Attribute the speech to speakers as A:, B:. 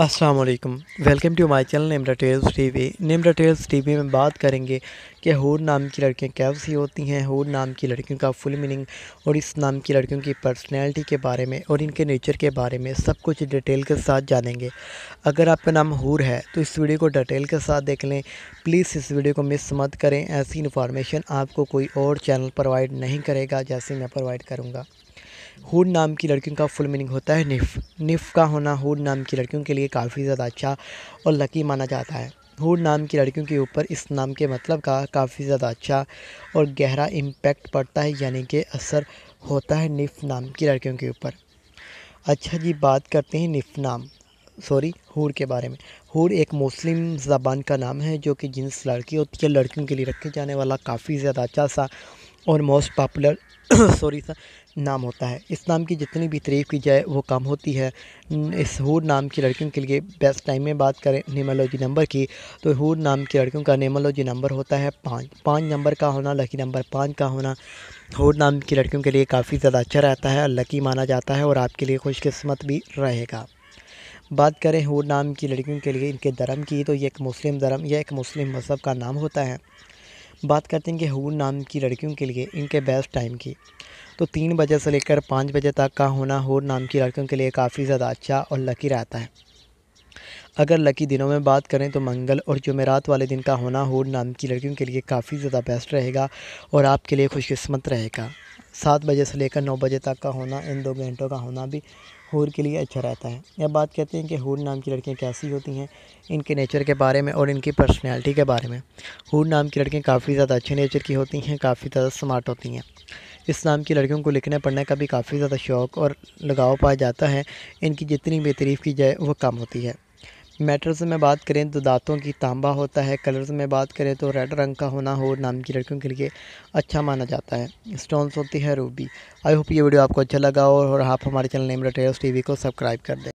A: अस्सलाम वालेकुम welcome to my channel Nemra tales TV Nemra tales TV में बात करेंगे कि हूर नाम की लड़कियां कैसी होती हैं हूर नाम की लड़कियों का फुल मीनिंग और इस नाम की लड़कियों की पर्सनैलिटी के बारे में और इनके नेचर के बारे में सब कुछ डिटेल के साथ जानेंगे अगर आपका नाम हूर है तो इस वीडियो को डिटेल के साथ देख लें प्लीज़ इस वीडियो को मिस मत करें ऐसी इन्फॉर्मेशन आपको कोई और चैनल प्रोवाइड नहीं करेगा जैसे मैं प्रोवाइड करूँगा हुड नाम की लड़कियों का फुल मीनिंग होता है निफ़ निफ़ का होना हुड नाम की लड़कियों के लिए काफ़ी ज़्यादा अच्छा और लकी माना जाता है हुड नाम की लड़कियों के ऊपर इस नाम के मतलब का काफ़ी ज़्यादा अच्छा और गहरा इम्पैक्ट पड़ता है यानी कि असर होता है निफ़ नाम की लड़कियों के ऊपर अच्छा जी बात करते हैं निफ़ नाम सॉरी हूर के बारे में हूर एक मुस्लिम ज़बान का नाम है जो कि जिन्स लड़की होती है लड़कियों के लिए रखे जाने वाला काफ़ी ज़्यादा अच्छा सा और मोस्ट पॉपुलर सॉरी सा नाम होता है इस नाम की जितनी भी तारीफ़ की जाए वो कम होती है इस हूर नाम की लड़कियों के लिए बेस्ट टाइम में बात करें नेमोलॉजी नंबर की तो हूर नाम की लड़कियों का नेमोलॉजी नंबर होता है पाँच पाँच नंबर का होना लकी नंबर पाँच का होना हूर नाम की लड़कियों के लिए काफ़ी ज़्यादा अच्छा रहता है और लकी माना जाता है और आपके लिए खुशकस्मत भी रहेगा बात करें हूर नाम की लड़कियों के लिए इनके धर्म की तो ये एक मुस्लिम धर्म यह एक मुस्लिम मज़हब का नाम होता है बात करते हैं कि हूर नाम की लड़कियों के लिए इनके बेस्ट टाइम की तो तीन बजे से लेकर पाँच बजे तक का होना हूर नाम की लड़कियों के लिए काफ़ी ज़्यादा अच्छा और लकी रहता है अगर लकी दिनों में बात करें तो मंगल और जुमेरात वाले दिन का होना हूर नाम की लड़कियों के लिए काफ़ी ज़्यादा बेस्ट रहेगा और आपके लिए खुशकस्मत रहेगा सात बजे से लेकर नौ बजे तक का होना इन दो घंटों का होना भी हूर के लिए अच्छा रहता है अब बात कहते हैं कि हूर नाम की लड़कियाँ कैसी होती हैं इनके नेचर के बारे में और इनकी पर्सनैलिटी के बारे में हूर नाम की लड़कियाँ काफ़ी ज़्यादा अच्छे नेचर की होती हैं काफ़ी ज़्यादा स्मार्ट होती हैं इस नाम की लड़कियों को लिखने पढ़ने का भी काफ़ी ज़्यादा शौक़ और लगाव पाया जाता है इनकी जितनी भी तारीफ़ की जाए वो कम होती है मैटर्स में बात करें तो दांतों की तांबा होता है कलर्स में बात करें तो रेड रंग का होना हो नाम की लड़कियों के लिए अच्छा माना जाता है स्टोन्स होती है रूबी आई होप ये वीडियो आपको अच्छा लगा और आप हमारे चैनल नेम रटेल्स टी को सब्सक्राइब कर दें